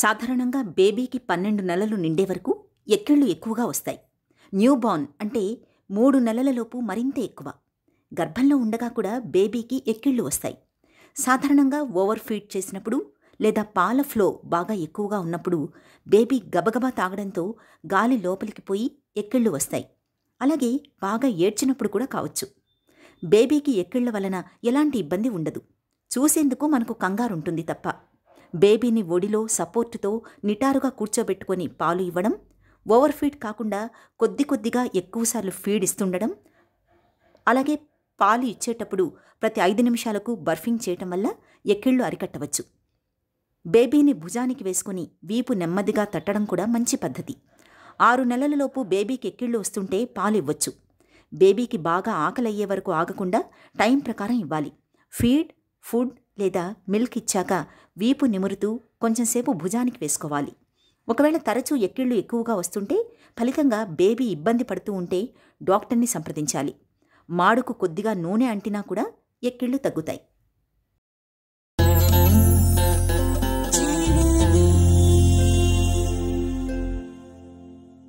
సాధారణంగా బేబీకి పన్నెండు నెలలు నిండే వరకు ఎక్కిళ్ళు ఎక్కువగా వస్తాయి న్యూబార్న్ అంటే మూడు నెలలలోపు మరింత ఎక్కువ గర్భంలో ఉండగా కూడా బేబీకి ఎక్కిళ్ళు వస్తాయి సాధారణంగా ఓవర్ ఫీడ్ చేసినప్పుడు లేదా పాల ఫ్లో బాగా ఎక్కువగా ఉన్నప్పుడు బేబీ గబగబా తాగడంతో గాలి లోపలికి పోయి ఎక్కిళ్ళు వస్తాయి అలాగే బాగా ఏడ్చినప్పుడు కూడా కావచ్చు బేబీకి ఎక్కిళ్ల వలన ఎలాంటి ఇబ్బంది ఉండదు చూసేందుకు మనకు కంగారుంటుంది తప్ప బేబీని ఒడిలో సపోర్టుతో నిటారుగా కూర్చోబెట్టుకొని పాలు ఇవ్వడం ఓవర్ ఫీడ్ కాకుండా కొద్ది కొద్దిగా ఎక్కువసార్లు ఫీడ్ ఇస్తుండడం అలాగే పాలు ఇచ్చేటప్పుడు ప్రతి ఐదు నిమిషాలకు బర్ఫింగ్ చేయటం వల్ల ఎక్కిళ్ళు అరికట్టవచ్చు బేబీని భుజానికి వేసుకుని వీపు నెమ్మదిగా తట్టడం కూడా మంచి పద్ధతి ఆరు నెలలలోపు బేబీకి ఎక్కిళ్ళు వస్తుంటే పాలు ఇవ్వచ్చు బేబీకి బాగా ఆకలి అయ్యే వరకు ఆగకుండా టైం ప్రకారం ఇవ్వాలి ఫీడ్ ఫుడ్ లేదా మిల్క్ ఇచ్చాక వీపు నిమురుతూ కొంచెంసేపు భుజానికి వేసుకోవాలి ఒకవేళ తరచూ ఎక్కిళ్ళు ఎక్కువగా వస్తుంటే ఫలితంగా బేబీ ఇబ్బంది పడుతూ ఉంటే డాక్టర్ని సంప్రదించాలి మాడుకు కొద్దిగా నూనె అంటినా కూడా ఎక్కిళ్ళు తగ్గుతాయి